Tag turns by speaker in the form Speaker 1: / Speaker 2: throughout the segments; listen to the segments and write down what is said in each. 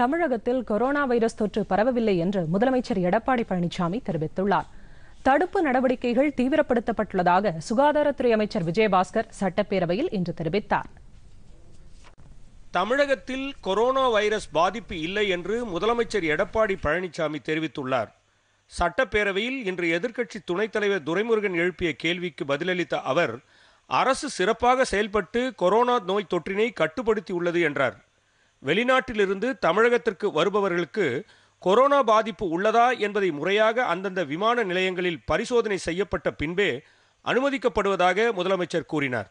Speaker 1: தமிழகத்தில் corona virus தொற்று பரவவில்லை என்று முதலமைச்சர் எடப்பாடி பழனிசாமி தெரிவித்துள்ளார் தடுப்பு நடவடிக்கைகள் தீவிரப்படுத்தப்பட்டுள்ளதாக சுகாதாரத்துறை அமைச்சர் விஜயபாஸ்கர் சட்டப்பேரவையில் இன்று தெரிவித்தார் தமிழகத்தில் கொரோனா வைரஸ் பாதிப்பு இல்லை என்று முதலமைச்சர் எடப்பாடி பழனிசாமி தெரிவித்துள்ளார் சட்டப்பேரவையில் இன்று எதிர்க்கட்சி துணைத் தலைவர் துரைமுருகன் எழுப்பிய கேள்விக்கு பதிலளித்த அவர் அரசு சிறப்பாக செயல்பட்டு கொரோனா நோய் தொற்றினை கட்டுப்படுத்தியுள்ளது என்றார் வெளிநாட்டிலிருந்து தமிழகத்திற்கு வருபவர்களுக்கு கொரோனா பாதிப்பு உள்ளதா என்பதை முறையாக அந்தந்த விமான நிலையங்களில் பரிசோதனை செய்யப்பட்ட பின்பே அனுமதிக்கப்படுவதாக முதலமைச்சர் கூறினார்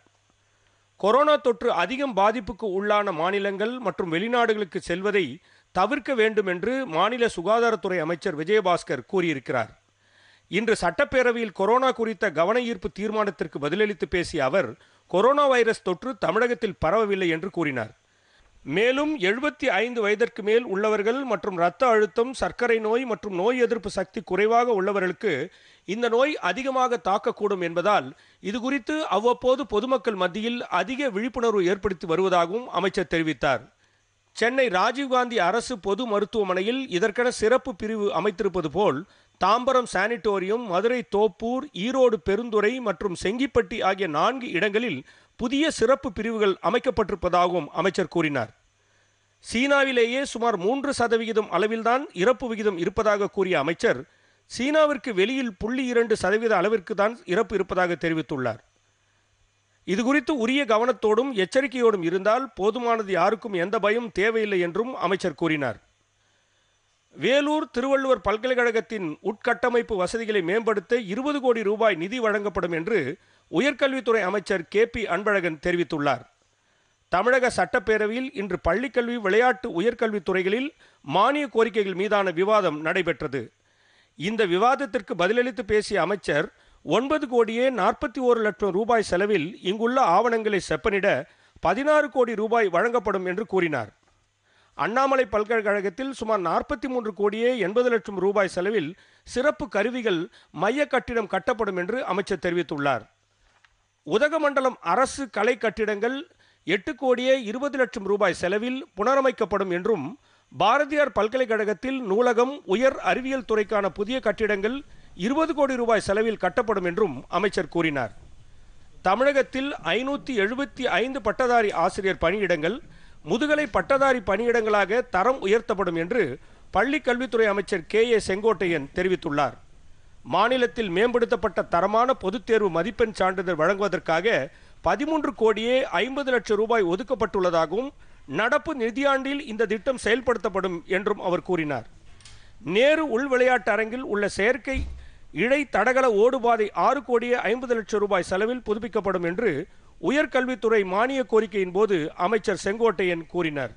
Speaker 1: கொரோனா தொற்று அதிகம் பாதிப்புக்கு உள்ளான மாநிலங்கள் மற்றும் வெளிநாடுகளுக்கு செல்வதை தவிர்க்க வேண்டும் என்று மாநில சுகாதாரத்துறை அமைச்சர் விஜயபாஸ்கர் கூறியிருக்கிறார் இன்று சட்டப்பேரவையில் கொரோனா குறித்த கவன ஈர்ப்பு தீர்மானத்திற்கு பதிலளித்து பேசிய அவர் கொரோனா வைரஸ் தொற்று தமிழகத்தில் பரவவில்லை என்று கூறினார் மேலும் எழுபத்தி ஐந்து வயதிற்கு மேல் உள்ளவர்கள் மற்றும் இரத்த அழுத்தம் சர்க்கரை நோய் மற்றும் நோய் எதிர்ப்பு சக்தி குறைவாக உள்ளவர்களுக்கு இந்த நோய் அதிகமாக தாக்கக்கூடும் என்பதால் இது குறித்து அவ்வப்போது பொதுமக்கள் மத்தியில் அதிக விழிப்புணர்வு ஏற்படுத்தி வருவதாகவும் அமைச்சர் தெரிவித்தார் சென்னை ராஜீவ்காந்தி அரசு பொது மருத்துவமனையில் இதற்கென சிறப்பு பிரிவு அமைத்திருப்பது போல் தாம்பரம் சானிட்டோரியம் மதுரை தோப்பூர் ஈரோடு பெருந்துறை மற்றும் செங்கிப்பட்டி ஆகிய நான்கு இடங்களில் புதிய சிறப்பு பிரிவுகள் அமைக்கப்பட்டிருப்பதாகவும் அமைச்சர் கூறினார் சீனாவிலேயே சுமார் மூன்று சதவிகிதம் அளவில்தான் இறப்பு விகிதம் இருப்பதாக கூறிய அமைச்சர் சீனாவிற்கு வெளியில் புள்ளி இரண்டு சதவீத அளவிற்கு தான் இறப்பு இருப்பதாக தெரிவித்துள்ளார் இதுகுறித்து உரிய கவனத்தோடும் எச்சரிக்கையோடும் இருந்தால் போதுமானது யாருக்கும் எந்த பயம் தேவையில்லை என்றும் அமைச்சர் கூறினார் வேலூர் திருவள்ளுவர் பல்கலைக்கழகத்தின் உட்கட்டமைப்பு வசதிகளை மேம்படுத்த இருபது கோடி ரூபாய் நிதி வழங்கப்படும் என்று உயர்கல்வித்துறை அமைச்சர் கே பி அன்பழகன் தெரிவித்துள்ளார் தமிழக சட்டப்பேரவையில் இன்று பள்ளிக்கல்வி விளையாட்டு உயர்கல்வித்துறைகளில் மானிய கோரிக்கைகள் மீதான விவாதம் நடைபெற்றது இந்த விவாதத்திற்கு பதிலளித்து பேசிய அமைச்சர் ஒன்பது கோடியே நாற்பத்தி ஓரு லட்சம் ரூபாய் செலவில் இங்குள்ள ஆவணங்களை செப்பனிட பதினாறு கோடி ரூபாய் வழங்கப்படும் என்று கூறினார் அண்ணாமலை பல்கலைக்கழகத்தில் சுமார் நாற்பத்தி மூன்று கோடியே எண்பது லட்சம் ரூபாய் செலவில் சிறப்பு கருவிகள் மைய கட்டிடம் கட்டப்படும் என்று அமைச்சர் தெரிவித்துள்ளார் உதகமண்டலம் அரசு கலை கட்டிடங்கள் எட்டு கோடியே இருபது லட்சம் ரூபாய் செலவில் புனரமைக்கப்படும் என்றும் பாரதியார் பல்கலைக்கழகத்தில் நூலகம் உயர் அறிவியல் துறைக்கான புதிய கட்டிடங்கள் இருபது கோடி ரூபாய் செலவில் கட்டப்படும் என்றும் அமைச்சர் கூறினார் தமிழகத்தில் ஐநூற்றி எழுபத்தி ஐந்து பட்டதாரி ஆசிரியர் பணியிடங்கள் முதுகலை பட்டதாரி பணியிடங்களாக தரம் உயர்த்தப்படும் என்று கல்வித்துறை அமைச்சர் கே ஏ செங்கோட்டையன் தெரிவித்துள்ளார் மாநிலத்தில் மேம்படுத்தப்பட்ட தரமான பொதுத் தேர்வு மதிப்பெண் சான்றிதழ் வழங்குவதற்காக பதிமூன்று கோடியே ஐம்பது லட்சம் ரூபாய் ஒதுக்கப்பட்டுள்ளதாகவும் நடப்பு நிதியாண்டில் இந்த திட்டம் செயல்படுத்தப்படும் என்றும் அவர் கூறினார் நேரு உள் விளையாட்டு அரங்கில் உள்ள செயற்கை இழை தடகள ஓடுபாதை ஆறு கோடியே ஐம்பது லட்சம் ரூபாய் செலவில் புதுப்பிக்கப்படும் என்று உயர்கல்வித்துறை மானிய கோரிக்கையின் போது அமைச்சர் செங்கோட்டையன் கூறினார்